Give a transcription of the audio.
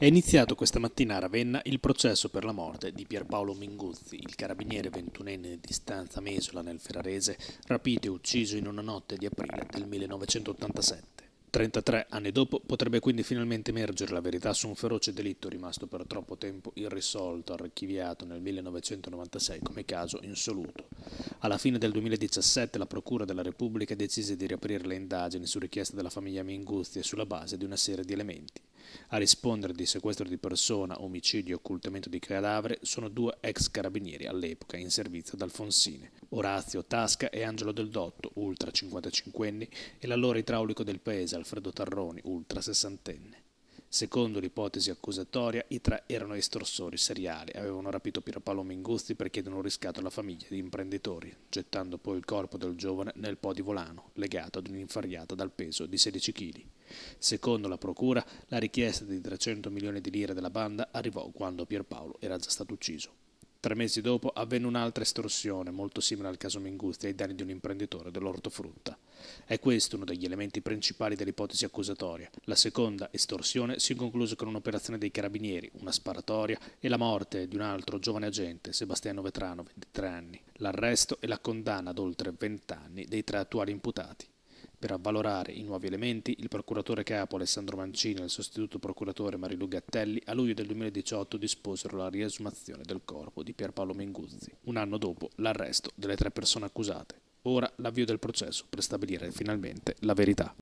È iniziato questa mattina a Ravenna il processo per la morte di Pierpaolo Minguzzi, il carabiniere ventunenne di Stanza Mesola nel Ferrarese, rapito e ucciso in una notte di aprile del 1987. 33 anni dopo potrebbe quindi finalmente emergere la verità su un feroce delitto rimasto per troppo tempo irrisolto, archiviato nel 1996 come caso insoluto. Alla fine del 2017 la Procura della Repubblica decise di riaprire le indagini su richiesta della famiglia Minguzzi e sulla base di una serie di elementi. A rispondere di sequestro di persona, omicidio e occultamento di cadavere sono due ex carabinieri all'epoca in servizio ad Alfonsine, Orazio Tasca e Angelo Del Dotto, ultra 55 anni, e l'allora idraulico del paese Alfredo Tarroni, ultra 60enne. Secondo l'ipotesi accusatoria, i tre erano estorsori seriali, avevano rapito Pierpaolo Minguzzi per chiedere un riscatto alla famiglia di imprenditori, gettando poi il corpo del giovane nel po' di volano, legato ad un'infariata dal peso di 16 kg. Secondo la procura, la richiesta di 300 milioni di lire della banda arrivò quando Pierpaolo era già stato ucciso. Tre mesi dopo avvenne un'altra estorsione, molto simile al caso Minguzzi, ai danni di un imprenditore dell'ortofrutta. È questo uno degli elementi principali dell'ipotesi accusatoria. La seconda estorsione si concluse con un'operazione dei carabinieri, una sparatoria e la morte di un altro giovane agente, Sebastiano Vetrano, 23 anni. L'arresto e la condanna ad oltre 20 anni dei tre attuali imputati. Per avvalorare i nuovi elementi, il procuratore capo Alessandro Mancini e il sostituto procuratore Marilu Gattelli a luglio del 2018 disposero la riesumazione del corpo di Pierpaolo Menguzzi, un anno dopo l'arresto delle tre persone accusate. Ora l'avvio del processo per stabilire finalmente la verità.